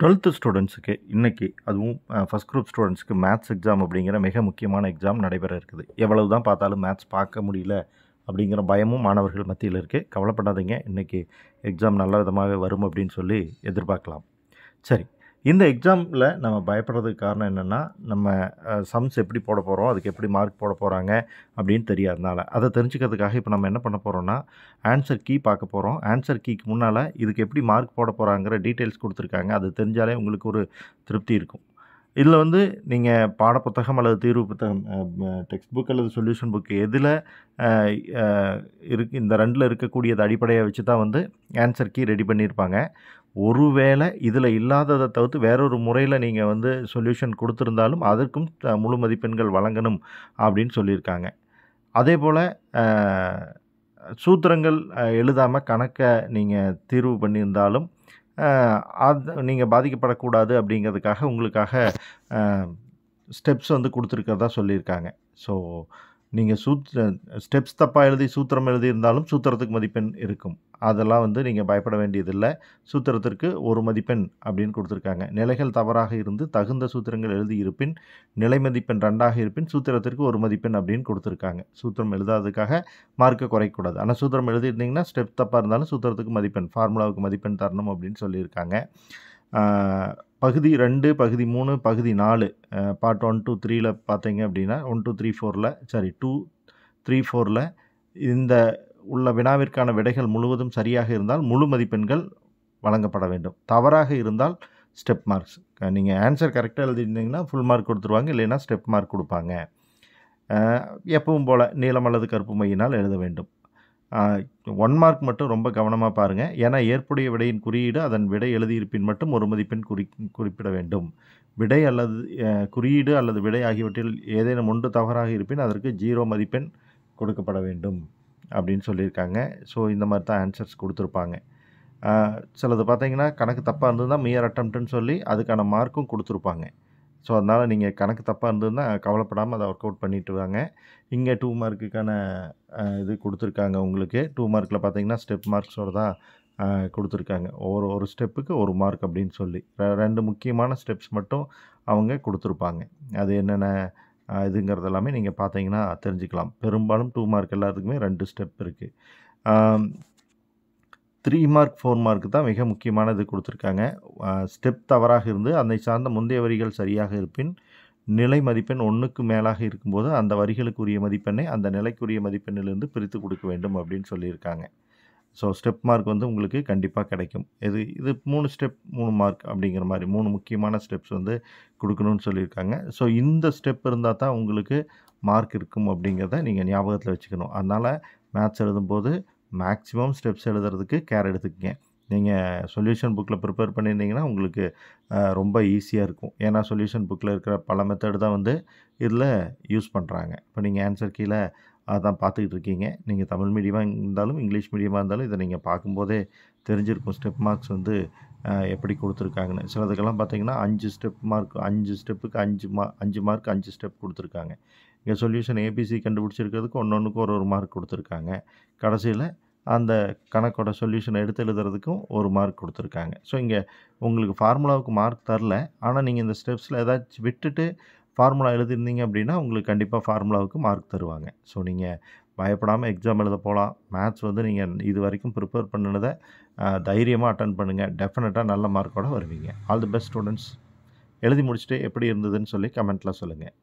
twelfth ஸ்டூடெண்ட்ஸுக்கு இன்றைக்கி அதுவும் ஃபஸ்ட் குரூப் ஸ்டூடெண்ட்ஸுக்கு மேத்ஸ் எக்ஸாம் அப்படிங்கிற மிக முக்கியமான எக்ஸாம் நடைபெற இருக்குது எவ்வளவு தான் பார்த்தாலும் மேத்ஸ் பார்க்க முடியல அப்படிங்கிற பயமும் மாணவர்கள் மத்தியில் இருக்குது கவலைப்படாதீங்க இன்றைக்கி எக்ஸாம் நல்ல விதமாகவே வரும் அப்படின்னு சொல்லி எதிர்பார்க்கலாம் சரி இந்த எக்ஸாமில் நம்ம பயப்படுறதுக்கு காரணம் என்னென்னா நம்ம சம்ஸ் எப்படி போட போகிறோம் அதுக்கு எப்படி மார்க் போட போகிறாங்க அப்படின்னு தெரியாதனால அதை தெரிஞ்சுக்கிறதுக்காக இப்போ நம்ம என்ன பண்ண போகிறோம்னா ஆன்சர் கீ பார்க்க போகிறோம் ஆன்சர் கீக்கு முன்னால் இதுக்கு எப்படி மார்க் போட போகிறாங்கிற டீட்டெயில்ஸ் கொடுத்துருக்காங்க அது தெரிஞ்சாலே உங்களுக்கு ஒரு திருப்தி இருக்கும் இதில் வந்து நீங்கள் பாடப்புத்தகம் அல்லது தீர்வு புத்தகம் டெக்ஸ்ட் புக் அல்லது சொல்யூஷன் புக் எதில் இருக்கு இந்த ரெண்டில் இருக்கக்கூடியது அடிப்படையை வச்சு தான் வந்து ஆன்சர் கீ ரெடி பண்ணியிருப்பாங்க ஒருவேளை இதில் இல்லாததை தவிர்த்து வேறொரு முறையில் நீங்கள் வந்து சொல்யூஷன் கொடுத்துருந்தாலும் அதற்கும் முழு மதிப்பெண்கள் வழங்கணும் அப்படின்னு சொல்லியிருக்காங்க அதே போல் சூத்திரங்கள் எழுதாமல் கணக்கை நீங்கள் தீர்வு பண்ணியிருந்தாலும் அது நீங்கள் பாதிக்கப்படக்கூடாது அப்படிங்கிறதுக்காக உங்களுக்காக ஸ்டெப்ஸ் வந்து கொடுத்துருக்கிறதா சொல்லியிருக்காங்க ஸோ நீங்கள் சூத் ஸ்டெப்ஸ் தப்பாக எழுதி சூத்திரம் எழுதியிருந்தாலும் சூத்திரத்துக்கு மதிப்பெண் இருக்கும் அதெல்லாம் வந்து நீங்கள் பயப்பட வேண்டியதில்லை சூத்திரத்திற்கு ஒரு மதிப்பெண் அப்படின்னு கொடுத்துருக்காங்க நிலைகள் தவறாக இருந்து தகுந்த சூத்திரங்கள் எழுதி இருப்பின் நிலை மதிப்பெண் ரெண்டாக இருப்பின் சூத்திரத்திற்கு ஒரு மதிப்பெண் அப்படின்னு கொடுத்துருக்காங்க சூத்திரம் எழுதாததுக்காக மார்க்கை குறைக்கூடாது ஆனால் சூத்திரம் எழுதியிருந்தீங்கன்னா ஸ்டெப் தப்பாக இருந்தாலும் சூத்திரத்துக்கு மதிப்பெண் ஃபார்முலாவுக்கு மதிப்பெண் தரணும் அப்படின்னு சொல்லியிருக்காங்க பகுதி ரெண்டு பகுதி மூணு பகுதி நாலு பார்ட் ஒன் டூ த்ரீயில் பார்த்தீங்க அப்படின்னா ஒன் டூ த்ரீ ஃபோரில் சாரி டூ த்ரீ ஃபோரில் இந்த உள்ள வினாவிற்கான விடைகள் முழுவதும் சரியாக இருந்தால் முழு மதிப்பெண்கள் வழங்கப்பட வேண்டும் தவறாக இருந்தால் ஸ்டெப் மார்க்ஸ் நீங்கள் ஆன்சர் கரெக்டாக எழுதியிருந்தீங்கன்னா ஃபுல் மார்க் கொடுத்துருவாங்க இல்லைன்னா ஸ்டெப் மார்க் கொடுப்பாங்க எப்பவும் போல் நீளம் அல்லது கருப்பு மையினால் எழுத வேண்டும் ஒன் மார்க் மட்டும் ரொம்ப கவனமாக பாருங்கள் ஏன்னா ஏற்புடைய விடையின் குறியீடு அதன் விடை எழுதியிருப்பின் மட்டும் ஒரு மதிப்பெண் குறி குறிப்பிட வேண்டும் விடை அல்லது குறியீடு அல்லது விடை ஆகியவற்றில் ஏதேனும் ஒன்று தவறாக இருப்பின் அதற்கு ஜீரோ மதிப்பெண் கொடுக்கப்பட வேண்டும் அப்படின்னு சொல்லியிருக்காங்க ஸோ இந்த மாதிரி தான் ஆன்சர்ஸ் கொடுத்துருப்பாங்க சிலது பார்த்தீங்கன்னா கணக்கு தப்பாக இருந்ததுன்னா மியர் அட்டம்ப்டுன்னு சொல்லி அதுக்கான மார்க்கும் கொடுத்துருப்பாங்க ஸோ அதனால் நீங்கள் கணக்கு தப்பாக இருந்ததுன்னா கவலைப்படாமல் அதை ஒர்க் அவுட் பண்ணிட்டு வாங்க இங்கே டூ மார்க்குக்கான இது கொடுத்துருக்காங்க உங்களுக்கு டூ மார்க்கில் பார்த்தீங்கன்னா ஸ்டெப் மார்க்ஸோடு தான் கொடுத்துருக்காங்க ஒரு ஒரு ஸ்டெப்புக்கு ஒரு மார்க் அப்படின்னு சொல்லி ரெண்டு முக்கியமான ஸ்டெப்ஸ் மட்டும் அவங்க கொடுத்துருப்பாங்க அது என்னென்ன இதுங்கிறது எல்லாமே நீங்கள் பார்த்தீங்கன்னா தெரிஞ்சுக்கலாம் பெரும்பாலும் டூ மார்க் எல்லாத்துக்குமே ரெண்டு ஸ்டெப் இருக்குது த்ரீ மார்க் ஃபோர் மார்க் தான் மிக முக்கியமானது கொடுத்துருக்காங்க ஸ்டெப் தவறாக இருந்து அதை சார்ந்த முந்தைய வரிகள் சரியாக இருப்பின் நிலை மதிப்பெண் ஒன்றுக்கு மேலாக இருக்கும்போது அந்த வரிகளுக்குரிய மதிப்பெண்ணை அந்த நிலைக்குரிய மதிப்பெண்ணிலிருந்து பிரித்து கொடுக்க வேண்டும் அப்படின்னு சொல்லியிருக்காங்க ஸோ ஸ்டெப் மார்க் வந்து உங்களுக்கு கண்டிப்பாக கிடைக்கும் இது இது மூணு ஸ்டெப் மூணு மார்க் அப்படிங்கிற மாதிரி மூணு முக்கியமான ஸ்டெப்ஸ் வந்து கொடுக்கணும்னு சொல்லியிருக்காங்க ஸோ இந்த ஸ்டெப் இருந்தால் தான் உங்களுக்கு மார்க் இருக்கும் அப்படிங்கிறத நீங்கள் ஞாபகத்தில் வச்சுக்கணும் அதனால் மேத்ஸ் எழுதும்போது மேக்ஸிமம் ஸ்டெப்ஸ் எழுதுறதுக்கு கேர் எடுத்துக்கங்க நீங்கள் சொல்யூஷன் புக்கில் ப்ரிப்பேர் பண்ணியிருந்தீங்கன்னா உங்களுக்கு ரொம்ப ஈஸியாக இருக்கும் ஏன்னா சொல்யூஷன் புக்கில் இருக்கிற பல மெத்தடு தான் வந்து இதில் யூஸ் பண்ணுறாங்க இப்போ நீங்கள் ஆன்சர் கீழே அதான் பார்த்துக்கிட்டு இருக்கீங்க நீங்கள் தமிழ் மீடியமாக இருந்தாலும் இங்கிலீஷ் மீடியமாக இருந்தாலும் இதை நீங்கள் பார்க்கும்போதே தெரிஞ்சிருக்கும் ஸ்டெப் மார்க்ஸ் வந்து எப்படி கொடுத்துருக்காங்கன்னு சிலதுக்கெல்லாம் பார்த்தீங்கன்னா அஞ்சு ஸ்டெப் மார்க் அஞ்சு ஸ்டெப்புக்கு அஞ்சு மா அஞ்சு மார்க் அஞ்சு ஸ்டெப் கொடுத்துருக்காங்க இங்கே சொல்யூஷன் ஏபிசி கண்டுபிடிச்சிருக்கிறதுக்கு ஒன்று ஒன்றுக்கு ஒரு ஒரு மார்க் கொடுத்துருக்காங்க கடைசியில் அந்த கணக்கோட சொல்யூஷனை எடுத்து எழுதுறதுக்கும் ஒரு மார்க் கொடுத்துருக்காங்க ஸோ இங்கே உங்களுக்கு ஃபார்முலாவுக்கு மார்க் தரல ஆனால் நீங்கள் இந்த ஸ்டெப்ஸில் ஏதாச்சும் விட்டுட்டு ஃபார்முலா எழுதிருந்தீங்க அப்படின்னா உங்களுக்கு கண்டிப்பாக ஃபார்முலாவுக்கு மார்க் தருவாங்க ஸோ நீங்கள் பயப்படாமல் எக்ஸாம் எழுத போகலாம் மேத்ஸ் வந்து நீங்கள் இது வரைக்கும் ப்ரிப்பேர் பண்ணினதை தைரியமாக அட்டன் பண்ணுங்கள் டெஃபினட்டாக நல்ல மார்க்கோடு வருவீங்க ஆல் தி பெஸ்ட் ஸ்டூடெண்ட்ஸ் எழுதி முடிச்சுட்டு எப்படி இருந்ததுன்னு சொல்லி கமெண்ட்டில் சொல்லுங்கள்